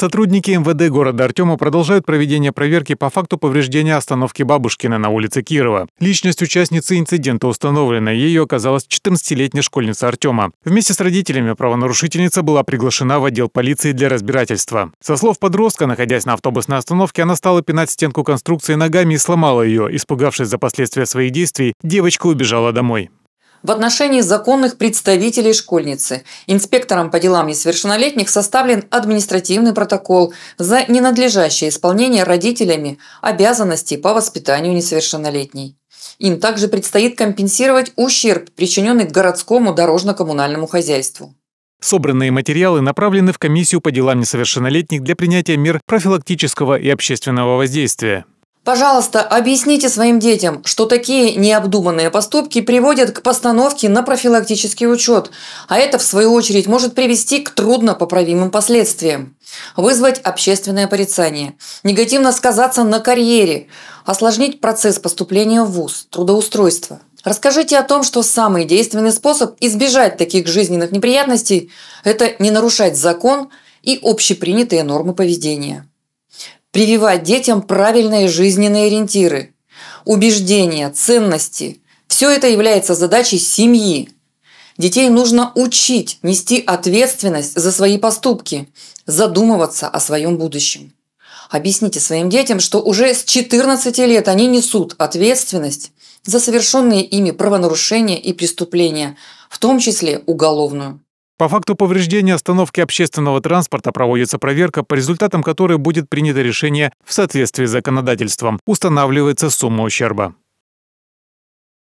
Сотрудники МВД города Артема продолжают проведение проверки по факту повреждения остановки Бабушкина на улице Кирова. Личность участницы инцидента установлена. Ее оказалась 14-летняя школьница Артема. Вместе с родителями правонарушительница была приглашена в отдел полиции для разбирательства. Со слов подростка, находясь на автобусной остановке, она стала пинать стенку конструкции ногами и сломала ее. Испугавшись за последствия своих действий, девочка убежала домой. В отношении законных представителей школьницы инспектором по делам несовершеннолетних составлен административный протокол за ненадлежащее исполнение родителями обязанностей по воспитанию несовершеннолетней. Им также предстоит компенсировать ущерб, причиненный городскому дорожно-коммунальному хозяйству. Собранные материалы направлены в комиссию по делам несовершеннолетних для принятия мер профилактического и общественного воздействия. Пожалуйста, объясните своим детям, что такие необдуманные поступки приводят к постановке на профилактический учет, а это, в свою очередь, может привести к труднопоправимым последствиям. Вызвать общественное порицание, негативно сказаться на карьере, осложнить процесс поступления в ВУЗ, трудоустройство. Расскажите о том, что самый действенный способ избежать таких жизненных неприятностей – это не нарушать закон и общепринятые нормы поведения прививать детям правильные жизненные ориентиры, убеждения, ценности. Все это является задачей семьи. Детей нужно учить нести ответственность за свои поступки, задумываться о своем будущем. Объясните своим детям, что уже с 14 лет они несут ответственность за совершенные ими правонарушения и преступления, в том числе уголовную. По факту повреждения остановки общественного транспорта проводится проверка, по результатам которой будет принято решение в соответствии с законодательством. Устанавливается сумма ущерба.